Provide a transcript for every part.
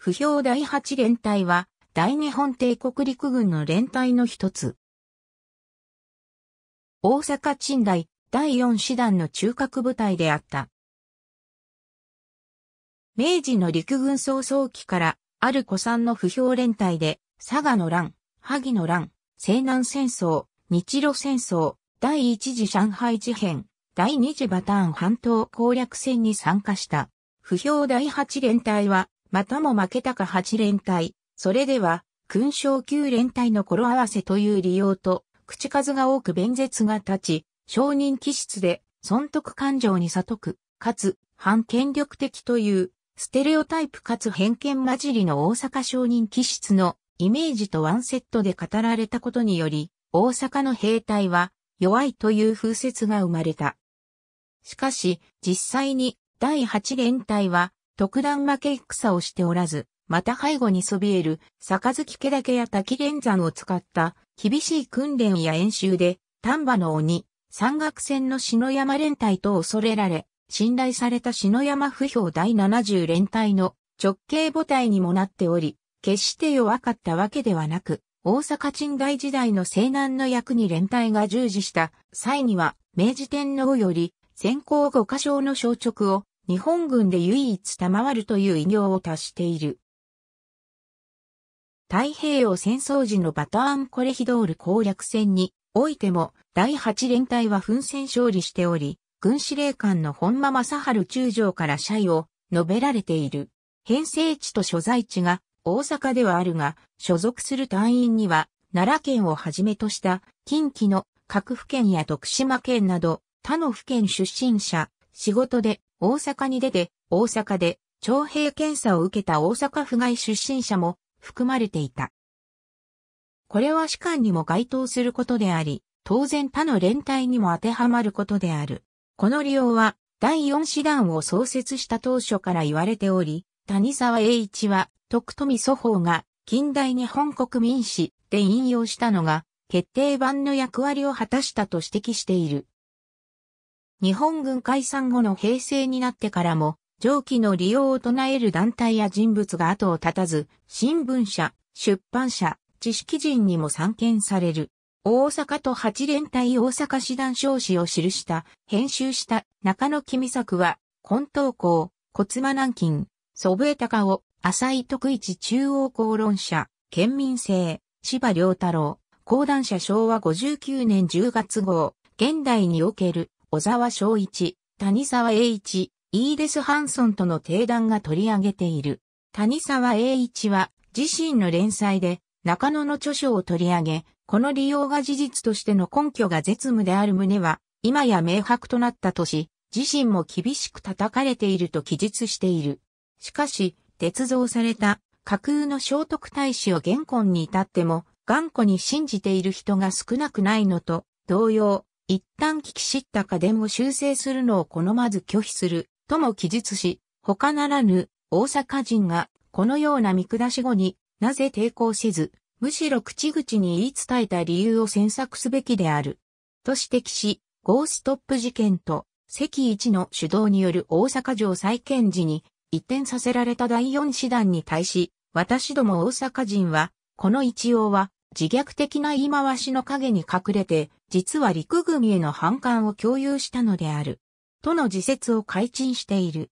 不評第8連隊は、大日本帝国陸軍の連隊の一つ。大阪賃代第4師団の中核部隊であった。明治の陸軍総総期から、ある古参の不評連隊で、佐賀の乱、萩の乱、西南戦争、日露戦争、第一次上海事変、第二次バターン半島攻略戦に参加した。不評第八連隊はまたも負けたか8連隊、それでは、勲章9連隊の頃合わせという利用と、口数が多く弁舌が立ち、承認気質で、損得感情に悟く、かつ、反権力的という、ステレオタイプかつ偏見混じりの大阪承認気質のイメージとワンセットで語られたことにより、大阪の兵隊は弱いという風説が生まれた。しかし、実際に第8連隊は特段負け戦をしておらず、また背後にそびえる、杯だけや滝連山を使った厳しい訓練や演習で、丹波の鬼、山岳戦の篠山連隊と恐れられ、信頼された篠山不評第70連隊の直系母体にもなっており、決して弱かったわけではなく、大阪鎮大時代の西南の役に連隊が従事した際には、明治天皇より先行五箇章の消直を日本軍で唯一賜るという偉業を達している。太平洋戦争時のバターンコレヒドール攻略戦においても第8連隊は奮戦勝利しており、軍司令官の本間正春中将から謝意を述べられている。編成地と所在地が大阪ではあるが、所属する隊員には奈良県をはじめとした近畿の各府県や徳島県など他の府県出身者、仕事で大阪に出て、大阪で徴兵検査を受けた大阪府外出身者も含まれていた。これは士官にも該当することであり、当然他の連帯にも当てはまることである。この利用は、第4師団を創設した当初から言われており、谷沢栄一は、徳富祖法が近代日本国民史で引用したのが、決定版の役割を果たしたと指摘している。日本軍解散後の平成になってからも、上記の利用を唱える団体や人物が後を絶たず、新聞社、出版社、知識人にも参見される。大阪と八連隊大阪師団少子を記した、編集した中野君作は、根東校、骨間南京、祖父江隆夫、浅井徳一中央公論者、県民性、柴良太郎、講談社昭和59年10月号、現代における小沢昭一、谷沢栄一、イーデス・ハンソンとの定談が取り上げている。谷沢栄一は自身の連載で中野の著書を取り上げ、この利用が事実としての根拠が絶無である旨は、今や明白となったとし、自身も厳しく叩かれていると記述している。しかし、鉄造された架空の聖徳太子を原今に至っても、頑固に信じている人が少なくないのと、同様、一旦聞き知った家電を修正するのを好まず拒否する、とも記述し、他ならぬ大阪人がこのような見下し後になぜ抵抗せず、むしろ口々に言い伝えた理由を詮索すべきである。と指摘し、ゴーストップ事件と関一の主導による大阪城再建時に移転させられた第四師団に対し、私ども大阪人は、この一応は自虐的な言い回しの陰に隠れて、実は陸軍への反感を共有したのである。との自説を改陳している。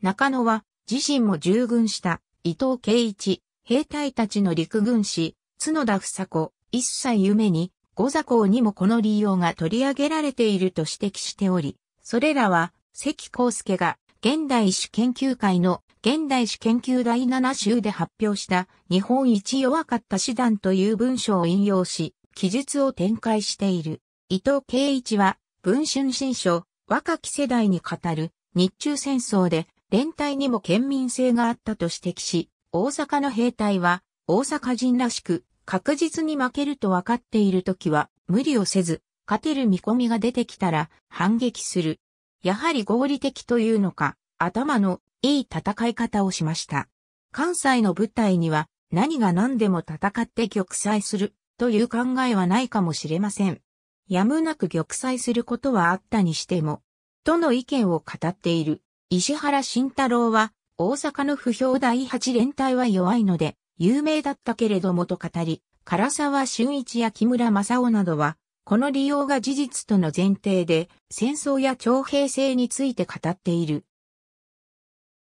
中野は、自身も従軍した伊藤圭一、兵隊たちの陸軍士、角田房子、一切夢に、五座校にもこの利用が取り上げられていると指摘しており、それらは関康介が現代史研究会の現代史研究第7集で発表した日本一弱かった師団という文章を引用し、記述を展開している。伊藤圭一は、文春新書、若き世代に語る、日中戦争で、連帯にも県民性があったと指摘し、大阪の兵隊は、大阪人らしく、確実に負けると分かっている時は、無理をせず、勝てる見込みが出てきたら、反撃する。やはり合理的というのか、頭のいい戦い方をしました。関西の舞台には何が何でも戦って玉砕するという考えはないかもしれません。やむなく玉砕することはあったにしても、との意見を語っている石原慎太郎は大阪の不評第8連隊は弱いので有名だったけれどもと語り、唐沢俊一や木村正夫などはこの利用が事実との前提で、戦争や徴兵制について語っている。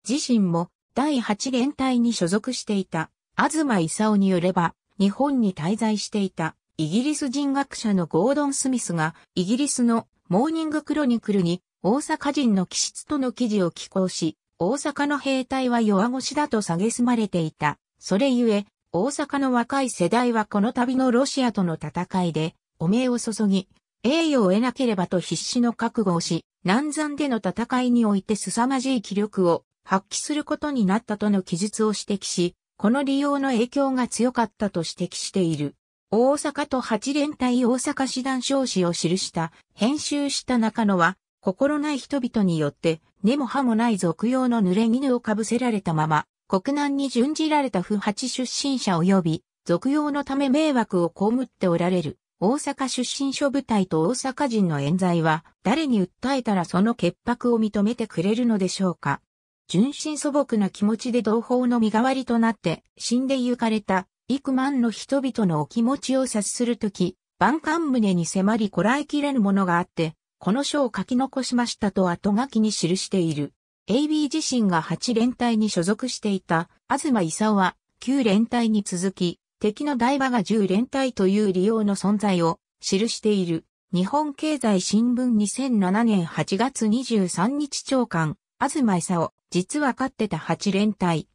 自身も第8連隊に所属していた、東勲によれば、日本に滞在していたイギリス人学者のゴードン・スミスが、イギリスのモーニングクロニクルに大阪人の気質との記事を寄稿し、大阪の兵隊は弱腰だと蔑まれていた。それゆえ、大阪の若い世代はこの度のロシアとの戦いで、汚名を注ぎ、栄誉を得なければと必死の覚悟をし、南山での戦いにおいて凄まじい気力を発揮することになったとの記述を指摘し、この利用の影響が強かったと指摘している。大阪と八連隊大阪師団少子を記した、編集した中野は、心ない人々によって、根も葉もない俗用の濡れ衣をかぶせられたまま、国難に準じられた不八出身者及び、俗用のため迷惑を被っておられる。大阪出身諸部隊と大阪人の冤罪は、誰に訴えたらその潔白を認めてくれるのでしょうか。純真素朴な気持ちで同胞の身代わりとなって、死んで行かれた、幾万の人々のお気持ちを察するとき、万感胸に迫りこらえきれぬものがあって、この書を書き残しましたと後書きに記している。AB 自身が8連隊に所属していた、東勲は9連隊に続き、敵の台場が10連隊という利用の存在を記している。日本経済新聞2007年8月23日長官、東を、実は勝ってた8連隊。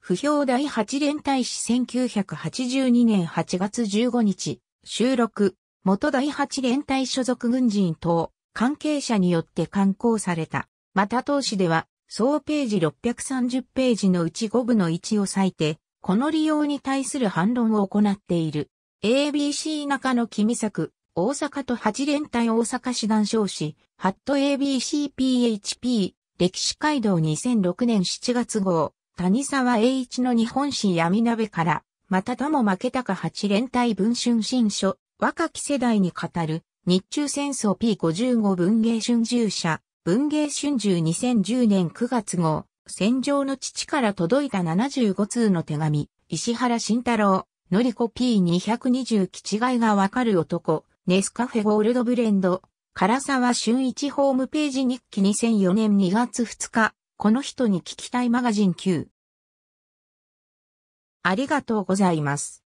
不評第8連隊史1982年8月15日、収録、元第8連隊所属軍人等、関係者によって刊行された。また当史では、総ページ630ページのうち5部の1を割いて、この利用に対する反論を行っている。ABC 中野君作、大阪と八連隊大阪市団少子、ハット ABCPHP、歴史街道2006年7月号、谷沢栄一の日本史闇鍋から、またとも負けたか八連隊文春新書、若き世代に語る、日中戦争 P55 文芸春秋社、文芸春秋2010年9月号、戦場の父から届いた75通の手紙、石原慎太郎、のりこ P220 基地いがわかる男、ネスカフェゴールドブレンド、唐沢俊一ホームページ日記2004年2月2日、この人に聞きたいマガジン9。ありがとうございます。